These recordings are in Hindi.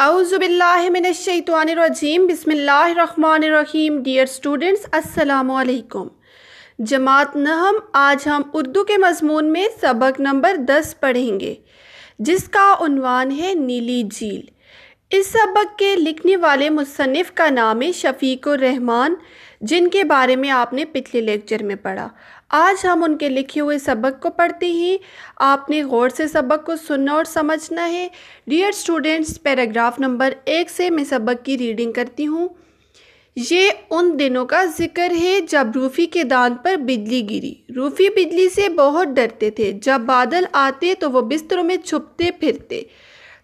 अउज़बिल्लिमिनशैतवानरजीम बिसमीम डियर स्टूडेंट्स अस्सलाम जमात नहम आज हम उर्दू के मजमून में सबक नंबर दस पढ़ेंगे जिसका उनवान है नीली झील इस सबक के लिखने वाले मुसनफ़ का नाम है शफीक रहमान जिनके बारे में आपने पिछले लेक्चर में पढ़ा आज हम उनके लिखे हुए सबक को पढ़ते हैं आपने गौर से सबक को सुनना और समझना है डियर स्टूडेंट्स पैराग्राफ नंबर एक से मैं सबक की रीडिंग करती हूँ ये उन दिनों का जिक्र है जब रूफ़ी के दांत पर बिजली गिरी रूफ़ी बिजली से बहुत डरते थे जब बादल आते तो वो बिस्तरों में छुपते फिरते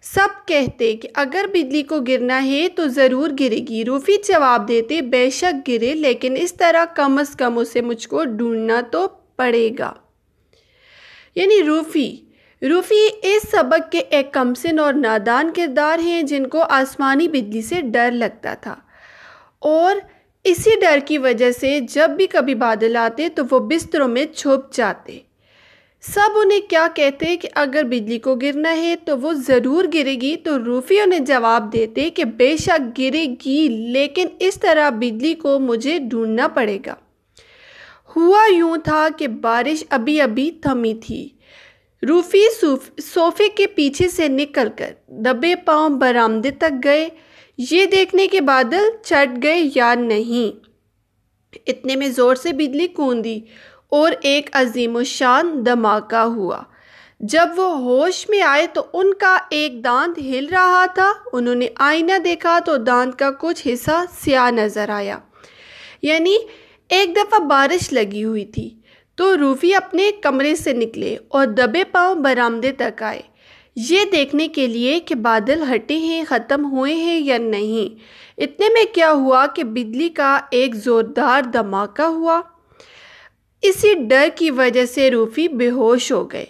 सब कहते कि अगर बिजली को गिरना है तो ज़रूर गिरेगी रूफी जवाब देते बेशक गिरे लेकिन इस तरह कम अज़ कम उसे मुझको ढूंढना तो पड़ेगा यानी रूफी रूफी इस सबक के एक कमसिन और नादान किरदार हैं जिनको आसमानी बिजली से डर लगता था और इसी डर की वजह से जब भी कभी बादल आते तो वो बिस्तरों में छुप जाते सब उन्हें क्या कहते कि अगर बिजली को गिरना है तो वो ज़रूर गिरेगी तो रूफी उन्हें जवाब देते कि बेशक गिरेगी लेकिन इस तरह बिजली को मुझे ढूंढना पड़ेगा हुआ यूं था कि बारिश अभी अभी थमी थी रूफी सोफे के पीछे से निकलकर दबे पांव बरामदे तक गए ये देखने के बादल चट गए या नहीं इतने में ज़ोर से बिजली कूंदी और एक अजीम शान धमाका हुआ जब वो होश में आए तो उनका एक दांत हिल रहा था उन्होंने आईना देखा तो दांत का कुछ हिस्सा स्याह नज़र आया यानी एक दफ़ा बारिश लगी हुई थी तो रूफी अपने कमरे से निकले और दबे पांव बरामदे तक आए ये देखने के लिए कि बादल हटे हैं ख़त्म हुए हैं या नहीं इतने में क्या हुआ कि बिजली का एक ज़ोरदार धमाका हुआ इसी डर की वजह से रूफ़ी बेहोश हो गए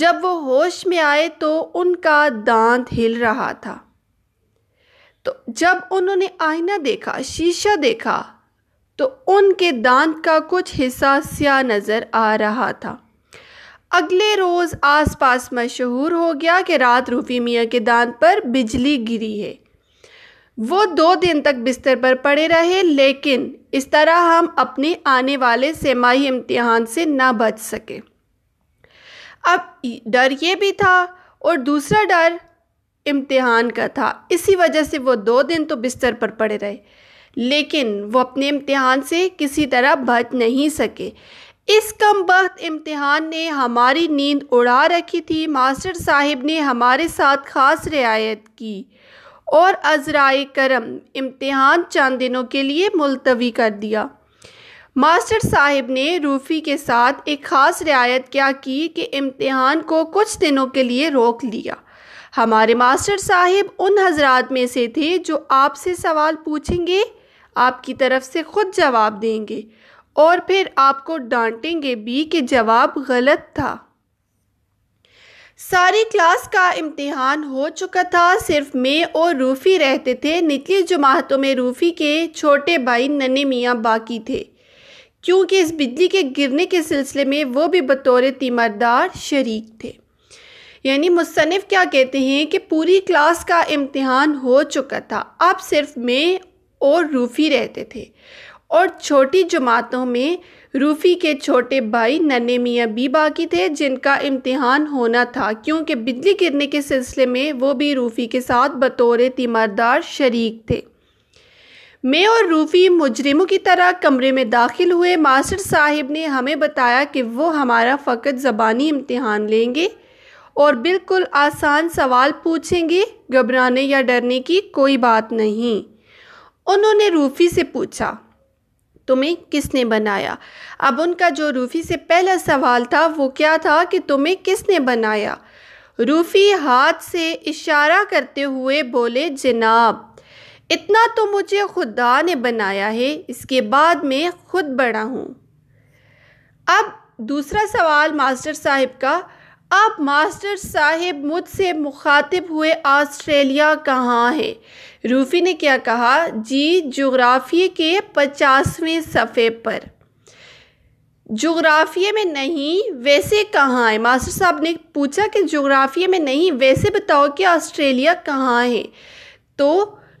जब वो होश में आए तो उनका दांत हिल रहा था तो जब उन्होंने आईना देखा शीशा देखा तो उनके दांत का कुछ हिस्सा स्या नज़र आ रहा था अगले रोज़ आसपास मशहूर हो गया कि रात रूफी मियाँ के दांत पर बिजली गिरी है वो दो दिन तक बिस्तर पर पड़े रहे लेकिन इस तरह हम अपने आने वाले सेमाही इम्तिहान से ना बच सके अब डर ये भी था और दूसरा डर इम्तिहान का था इसी वजह से वो दो दिन तो बिस्तर पर पड़े रहे लेकिन वो अपने इम्तिहान से किसी तरह बच नहीं सके इस कम वक्त इम्तिहान ने हमारी नींद उड़ा रखी थी मास्टर साहिब ने हमारे साथ ख़ास रियायत की और अजराए करम इम्तहान चंद दिनों के लिए मुलतवी कर दिया मास्टर साहिब ने रूफ़ी के साथ एक ख़ास रियायत क्या की कि इम्तहान को कुछ दिनों के लिए रोक लिया हमारे मास्टर साहब उन हजरात में से थे जो आपसे सवाल पूछेंगे आपकी तरफ से खुद जवाब देंगे और फिर आपको डांटेंगे भी कि जवाब गलत था सारी क्लास का इम्तिहान हो चुका था सिर्फ मैं और रूफ़ी रहते थे निचली जमातों में रूफ़ी के छोटे भाई नन्हे मियाँ बाकी थे क्योंकि इस बिजली के गिरने के सिलसिले में वो भी बतौर तीमरदार शरीक थे यानी मुसनफ़ क्या कहते हैं कि पूरी क्लास का इम्तिहान हो चुका था अब सिर्फ मैं और रूफ़ी रहते थे और छोटी जमातों में रूफ़ी के छोटे भाई नन्हे मियाँ भी बाकी थे जिनका इम्तिहान होना था क्योंकि बिजली गिरने के सिलसिले में वो भी रूफ़ी के साथ बतौर तीमारदार शरीक थे मैं और रूफ़ी मुजरिमों की तरह कमरे में दाखिल हुए मास्टर साहिब ने हमें बताया कि वो हमारा फ़कत ज़बानी इम्तहान लेंगे और बिल्कुल आसान सवाल पूछेंगे घबराने या डरने की कोई बात नहीं उन्होंने रूफ़ी से पूछा तुम्हें किसने बनाया अब उनका जो रूफ़ी से पहला सवाल था वो क्या था कि तुम्हें किसने बनाया रूफ़ी हाथ से इशारा करते हुए बोले जनाब इतना तो मुझे खुदा ने बनाया है इसके बाद मैं खुद बड़ा हूँ अब दूसरा सवाल मास्टर साहब का अब मास्टर साहब मुझसे मुखातिब हुए ऑस्ट्रेलिया कहाँ है रूफ़ी ने क्या कहा जी जोग्राफ़िए के पचासवें सफ़े पर जोग्राफ़िए में नहीं वैसे कहाँ है मास्टर साहब ने पूछा कि जोग्राफ़िए में नहीं वैसे बताओ कि ऑस्ट्रेलिया कहाँ है तो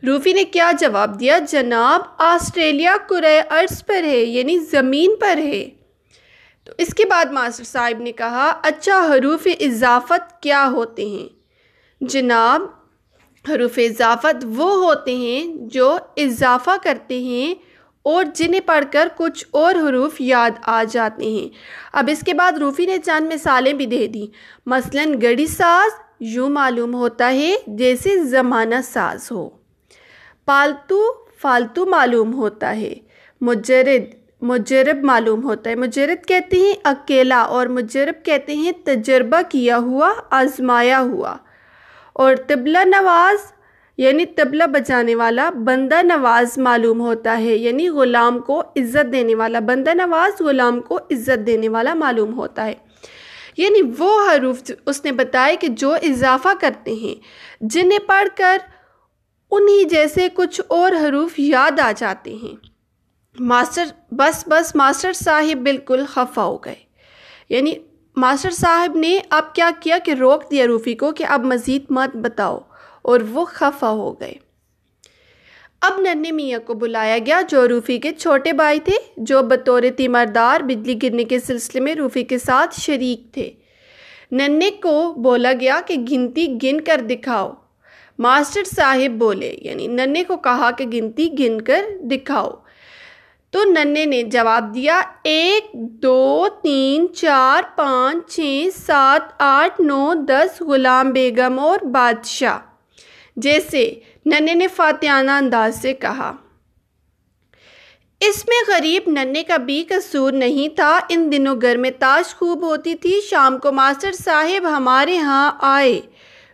रूफ़ी ने क्या जवाब दिया जनाब ऑस्ट्रेलिया कुरे अर्ज़ पर है यानी ज़मीन पर है तो इसके बाद मास्टर साहब ने कहा अच्छा हरूफ इजाफ़त क्या होते हैं जनाब हरूफ इज़ाफ़त वो होते हैं जो इज़ाफ़ा करते हैं और जिन्हें पढ़कर कुछ और हरूफ याद आ जाते हैं अब इसके बाद रूफ़ी ने चंद मिसालें भी दे दी मसलन गड़ी साज यूँ मालूम होता है जैसे ज़माना साज हो पालतू फालतू मालूम होता है मुजरद मुजरब मालूम होता है मुजरद कहते हैं अकेला और मुजरब कहते हैं तजर्बा किया हुआ आजमाया हुआ और तबला नवाज़ यानी तबला बजाने वाला बंदा नवाज़ मालूम होता है यानी ग़ुलाम को इज़्ज़त देने वाला बंदा नवाज़ ग़ुलाम को इज़्ज़त देने वाला मालूम होता है यानी वो हरूफ उसने बताए कि जो इजाफ़ा करते हैं जिन्हें पढ़ कर उन्हीं जैसे कुछ और हरूफ याद आ जाते हैं मास्टर बस बस मास्टर साहिब बिल्कुल खफा हो गए यानी मास्टर साहब ने अब क्या किया कि रोक दिया रूफ़ी को कि अब मज़ीद मत बताओ और वो खफा हो गए अब नन्हे मियाँ को बुलाया गया जो रूफ़ी के छोटे भाई थे जो बतौर तीमारदार बिजली गिरने के सिलसिले में रूफ़ी के साथ शरीक थे नन्हे को बोला गया कि गिनती गिन कर दिखाओ मास्टर साहिब बोले यानी नन्हे को कहा कि गिनती गिन कर दिखाओ तो नन्हे ने जवाब दिया एक दो तीन चार पाँच छः सात आठ नौ दस गुलाम बेगम और बादशाह जैसे नन्हे ने फातियाना अंदाज से कहा इसमें गरीब नन्हे का भी कसूर नहीं था इन दिनों घर में ताश खूब होती थी शाम को मास्टर साहब हमारे यहाँ आए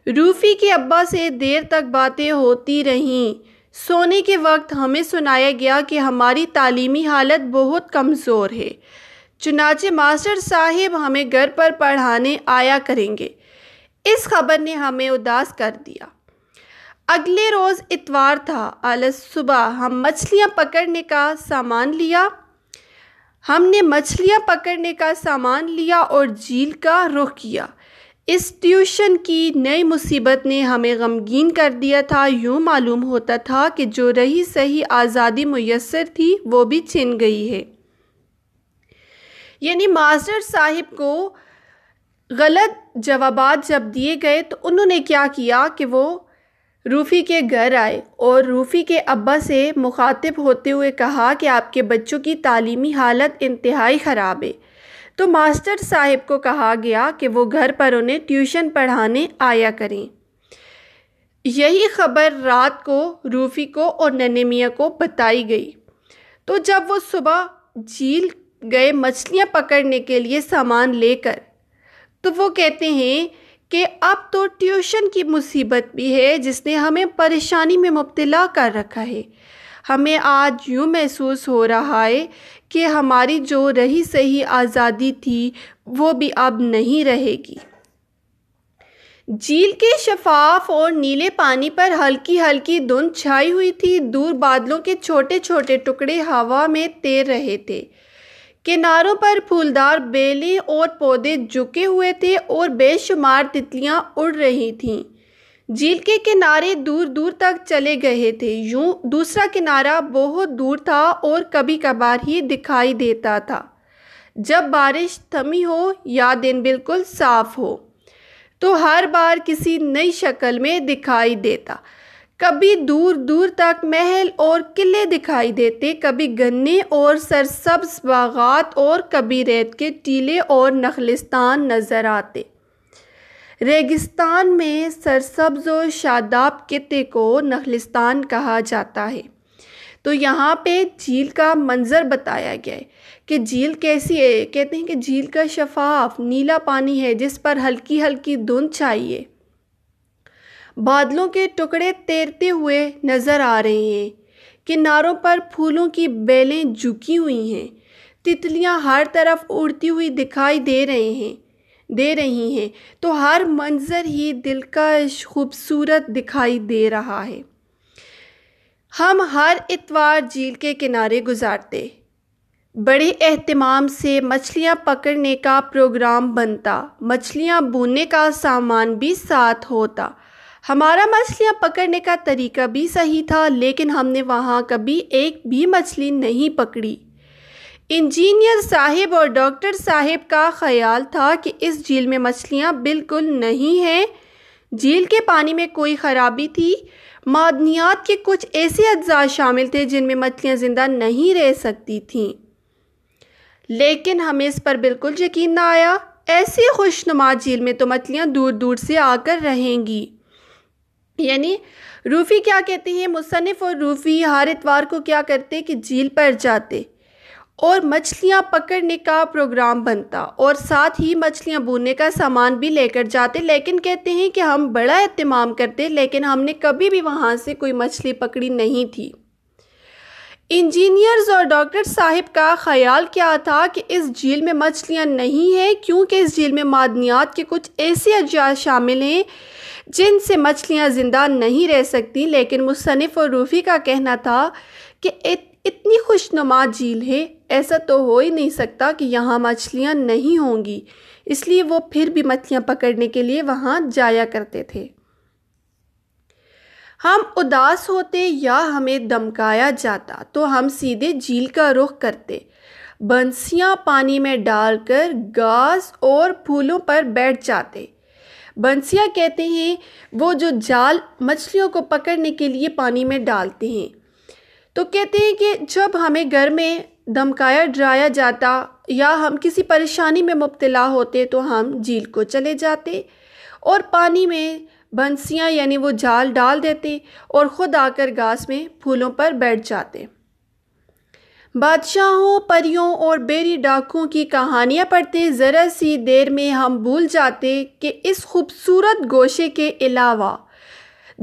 रूफ़ी के अब्बा से देर तक बातें होती रहीं सोने के वक्त हमें सुनाया गया कि हमारी तालीमी हालत बहुत कमज़ोर है चुनाचे मास्टर साहिब हमें घर पर पढ़ाने आया करेंगे इस खबर ने हमें उदास कर दिया अगले रोज़ इतवार था आलस सुबह हम मछलियाँ पकड़ने का सामान लिया हमने मछलियाँ पकड़ने का सामान लिया और झील का रुख किया इस ट्यूशन की नई मुसीबत ने हमें गमगीन कर दिया था यूँ मालूम होता था कि जो रही सही आज़ादी मैसर थी वो भी छिन गई है यानी मास्टर साहिब को गलत जवाब जब दिए गए तो उन्होंने क्या किया कि वो रूफ़ी के घर आए और रूफ़ी के अब्बा से मुखातिब होते हुए कहा कि आपके बच्चों की तालीमी हालत इंतहाई ख़राब है तो मास्टर साहब को कहा गया कि वो घर पर उन्हें ट्यूशन पढ़ाने आया करें यही खबर रात को रूफ़ी को और ननेमिया को बताई गई तो जब वो सुबह झील गए मछलियाँ पकड़ने के लिए सामान लेकर तो वो कहते हैं कि अब तो ट्यूशन की मुसीबत भी है जिसने हमें परेशानी में मुबतला कर रखा है हमें आज यूँ महसूस हो रहा है कि हमारी जो रही सही आज़ादी थी वो भी अब नहीं रहेगी झील के शफाफ और नीले पानी पर हल्की हल्की धुंध छाई हुई थी दूर बादलों के छोटे छोटे टुकड़े हवा में तैर रहे थे किनारों पर फूलदार बेलें और पौधे झुके हुए थे और बेशुमार तितलियां उड़ रही थीं झील के किनारे दूर दूर तक चले गए थे यूँ दूसरा किनारा बहुत दूर था और कभी कभार ही दिखाई देता था जब बारिश थमी हो या दिन बिल्कुल साफ़ हो तो हर बार किसी नई शक्ल में दिखाई देता कभी दूर दूर तक महल और किले दिखाई देते कभी गन्ने और सरसब्ज बागात और कभी रेत के टीले और नखलिस्तान नज़र आते रेगिस्तान में सरसब्ज और शादाब खित्ते को नखलिस्तान कहा जाता है तो यहाँ पे झील का मंज़र बताया गया है कि झील कैसी है कहते हैं कि झील का शफाफ नीला पानी है जिस पर हल्की हल्की धुंध चाहिए बादलों के टुकड़े तैरते हुए नज़र आ रहे हैं किनारों पर फूलों की बेलें झुकी हुई हैं तितलियां हर तरफ उड़ती हुई दिखाई दे रहे हैं दे रही हैं तो हर मंज़र ही दिलकश खूबसूरत दिखाई दे रहा है हम हर इतवार झील के किनारे गुजारते बड़े अहतमाम से मछलियाँ पकड़ने का प्रोग्राम बनता मछलियाँ बुनने का सामान भी साथ होता हमारा मछलियाँ पकड़ने का तरीका भी सही था लेकिन हमने वहाँ कभी एक भी मछली नहीं पकड़ी इंजीनियर साहिब और डॉक्टर साहिब का ख़याल था कि इस झील में मछलियाँ बिल्कुल नहीं हैं झील के पानी में कोई ख़राबी थी मादनियात के कुछ ऐसे अज्जा शामिल थे जिनमें मछलियाँ ज़िंदा नहीं रह सकती थीं लेकिन हमें इस पर बिल्कुल यकीन ना आया ऐसी खुशनुमा झील में तो मछलियाँ दूर दूर से आकर रहेंगी यानी रूफ़ी क्या कहते हैं मुसनफ़ और रूफ़ी हर इतवार को क्या करते कि झील पर जाते और मछलियाँ पकड़ने का प्रोग्राम बनता और साथ ही मछलियाँ बुनने का सामान भी लेकर जाते लेकिन कहते हैं कि हम बड़ा अहतमाम करते लेकिन हमने कभी भी वहाँ से कोई मछली पकड़ी नहीं थी इंजीनियर्स और डॉक्टर साहब का ख्याल क्या था कि इस झील में मछलियाँ नहीं हैं क्योंकि इस झील में मादनियात के कुछ ऐसे अज्जा शामिल हैं जिनसे मछलियाँ ज़िंदा नहीं रह सकती लेकिन मुसनफ़ और रूफ़ी का कहना था कि इतनी खुशनुमा झील है ऐसा तो हो ही नहीं सकता कि यहाँ मछलियाँ नहीं होंगी इसलिए वो फिर भी मछलियाँ पकड़ने के लिए वहाँ जाया करते थे हम उदास होते या हमें धमकाया जाता तो हम सीधे झील का रुख करते बंसियाँ पानी में डालकर घास और फूलों पर बैठ जाते बंसियाँ कहते हैं वो जो जाल मछलियों को पकड़ने के लिए पानी में डालते हैं तो कहते हैं कि जब हमें घर में धमकाया डराया जाता या हम किसी परेशानी में मुब्तला होते तो हम झील को चले जाते और पानी में बंसियाँ यानी वो जाल डाल देते और ख़ुद आकर घास में फूलों पर बैठ जाते बादशाहों परियों और बेरी डाकुओं की कहानियाँ पढ़ते ज़रा सी देर में हम भूल जाते कि इस खूबसूरत गोशे के अलावा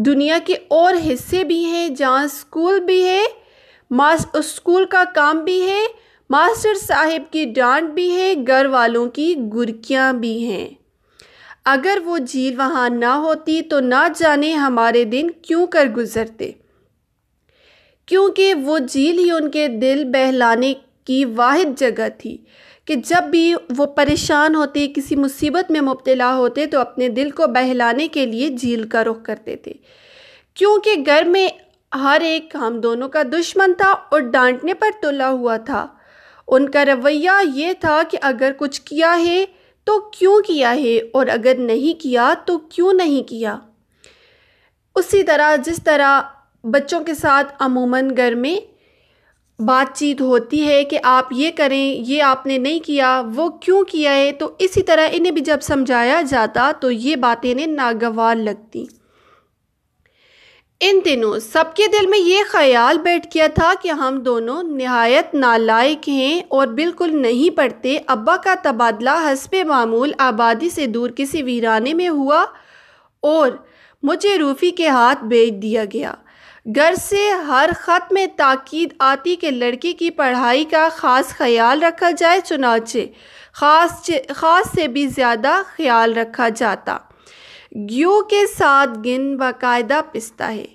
दुनिया के और हिस्से भी हैं जहाँ स्कूल भी है मास स्कूल का काम भी है मास्टर साहब की डांट भी है घर वालों की गुरकियाँ भी हैं अगर वो झील वहाँ ना होती तो ना जाने हमारे दिन क्यों कर गुज़रते क्योंकि वो झील ही उनके दिल बहलाने की वाद जगह थी कि जब भी वो परेशान होते किसी मुसीबत में मुबतला होते तो अपने दिल को बहलाने के लिए झील का रुख करते थे क्योंकि घर में हर एक हम दोनों का दुश्मन था और डांटने पर तुला हुआ था उनका रवैया ये था कि अगर कुछ किया है तो क्यों किया है और अगर नहीं किया तो क्यों नहीं किया उसी तरह जिस तरह बच्चों के साथ अमूमन घर में बातचीत होती है कि आप ये करें ये आपने नहीं किया वो क्यों किया है तो इसी तरह इन्हें भी जब समझाया जाता तो ये बातें इन्हें नागवार लगती इन दिनों सबके दिल में ये ख्याल बैठ गया था कि हम दोनों नहायत नालायक हैं और बिल्कुल नहीं पढ़ते अब्बा का तबादला हसब मामूल आबादी से दूर किसी वीराने में हुआ और मुझे रूफ़ी के हाथ बेच दिया गया घर से हर ख़त में ताकीद आती कि लड़की की पढ़ाई का ख़ास ख्याल रखा जाए चुनाचे ख़ास ख़ास से भी ज़्यादा ख्याल रखा जाता ग्यू के साथ गिन बाकायदा पिसता है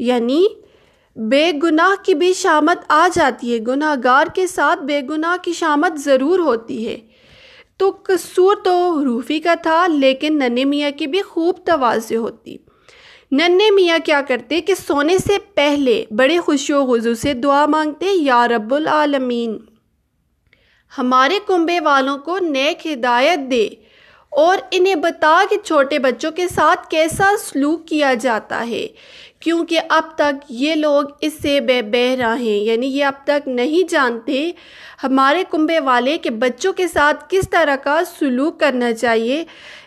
यानी बेगुनाह की भी शामत आ जाती है गुनाहगार के साथ बेगुनाह की शामत ज़रूर होती है तो कसूर तो रूफी का था लेकिन नन्हे मियाँ की भी खूब तोज़ होती नन्हे मियाँ क्या करते कि सोने से पहले बड़े खुशी वज़ू से दुआ मांगते या रब्बुल आलमीन हमारे कुंबे वालों को नेक हिदायत दे और इन्हें बता कि छोटे बच्चों के साथ कैसा सलूक किया जाता है क्योंकि अब तक ये लोग इससे बेबहरा हैं यानी ये अब तक नहीं जानते हमारे कुंबे वाले के बच्चों के साथ किस तरह का सलूक करना चाहिए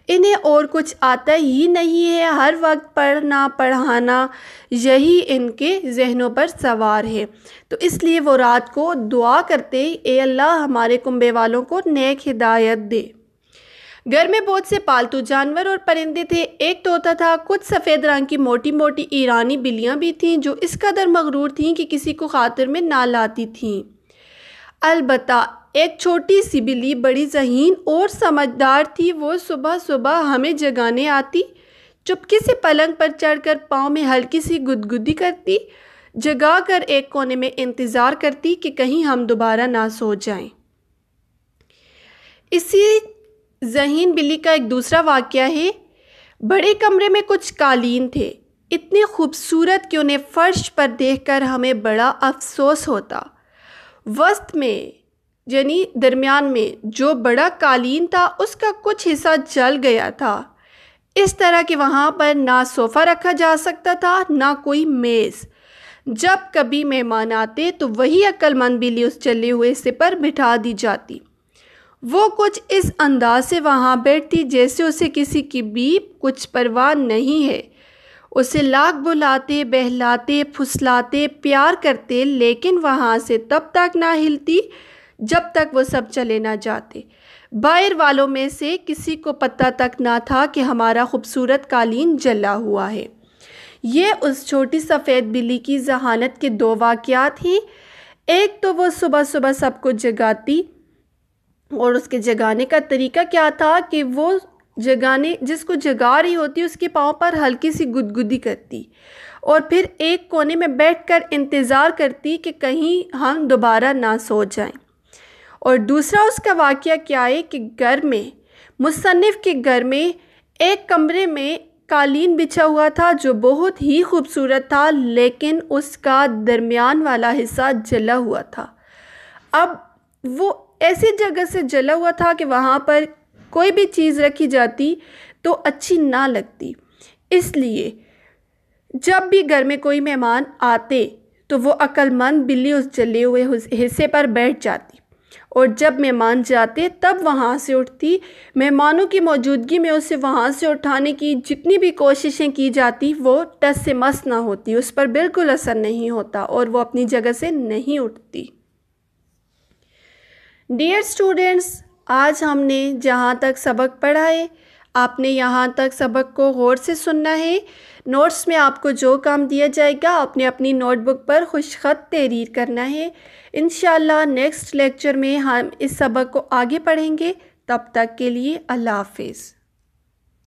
इन्हें और कुछ आता ही नहीं है हर वक्त पढ़ना पढ़ाना यही इनके जहनों पर सवार है तो इसलिए वो रात को दुआ करते ए अल्लाह हमारे कुंबे वालों को नेक हिदायत दे घर में बहुत से पालतू जानवर और परिंदे थे एक तोता था कुछ सफ़ेद रंग की मोटी मोटी ईरानी बिल्लियाँ भी थीं जो इस कदर मगरूर थीं कि किसी को खातर में ना लाती थीं अलबत् एक छोटी सी बिल्ली बड़ी जहीन और समझदार थी वो सुबह सुबह हमें जगाने आती चुपके से पलंग पर चढ़कर पाँव में हल्की सी गुदगुदी करती जगा कर एक कोने में इंतज़ार करती कि कहीं हम दोबारा ना सो जाएं। इसी जहीन बिल्ली का एक दूसरा वाक़ है बड़े कमरे में कुछ कालीन थे इतने खूबसूरत कि उन्हें फ़र्श पर देखकर हमें बड़ा अफसोस होता वस्त में यानी दरमियान में जो बड़ा कालीन था उसका कुछ हिस्सा जल गया था इस तरह के वहाँ पर ना सोफ़ा रखा जा सकता था ना कोई मेज़ जब कभी मेहमान आते तो वही अक्लमंद बिल्ली उस चले हुए सिपर बिठा दी जाती वो कुछ इस अंदाज से वहाँ बैठती जैसे उसे किसी की बीप कुछ परवाह नहीं है उसे लाख बुलाते बहलाते फुसलाते प्यार करते लेकिन वहाँ से तब तक ना हिलती जब तक वो सब चले ना जाते बाहर वालों में से किसी को पता तक ना था कि हमारा खूबसूरत कालीन जला हुआ है ये उस छोटी सफ़ेद बिल्ली की जहानत के दो वाक़ थी एक तो वो सुबह सुबह सबको जगाती और उसके जगाने का तरीका क्या था कि वो जगाने जिसको जगा रही होती उसके पाँव पर हल्की सी गुदगुदी करती और फिर एक कोने में बैठकर इंतज़ार करती कि कहीं हम दोबारा ना सो जाएं और दूसरा उसका वाक्य क्या है कि घर में मुसनफ़ के घर में एक कमरे में कालीन बिछा हुआ था जो बहुत ही खूबसूरत था लेकिन उसका दरमियान वाला हिस्सा जला हुआ था अब वो ऐसी जगह से जला हुआ था कि वहाँ पर कोई भी चीज़ रखी जाती तो अच्छी ना लगती इसलिए जब भी घर में कोई मेहमान आते तो वो अक्लमंद बिल्ली उस जले हुए हिस्से पर बैठ जाती और जब मेहमान जाते तब वहाँ से उठती मेहमानों की मौजूदगी में उसे वहाँ से उठाने की जितनी भी कोशिशें की जाती वो टस से मस ना होती उस पर बिल्कुल असर नहीं होता और वो अपनी जगह से नहीं उठती डियर स्टूडेंट्स आज हमने जहाँ तक सबक पढ़ा है आपने यहाँ तक सबक को गौर से सुनना है नोट्स में आपको जो काम दिया जाएगा आपने अपनी नोटबुक पर खुशखत तहरीर करना है इन नेक्स्ट लेक्चर में हम इस सबक को आगे पढ़ेंगे तब तक के लिए अल्लाह हाफिज़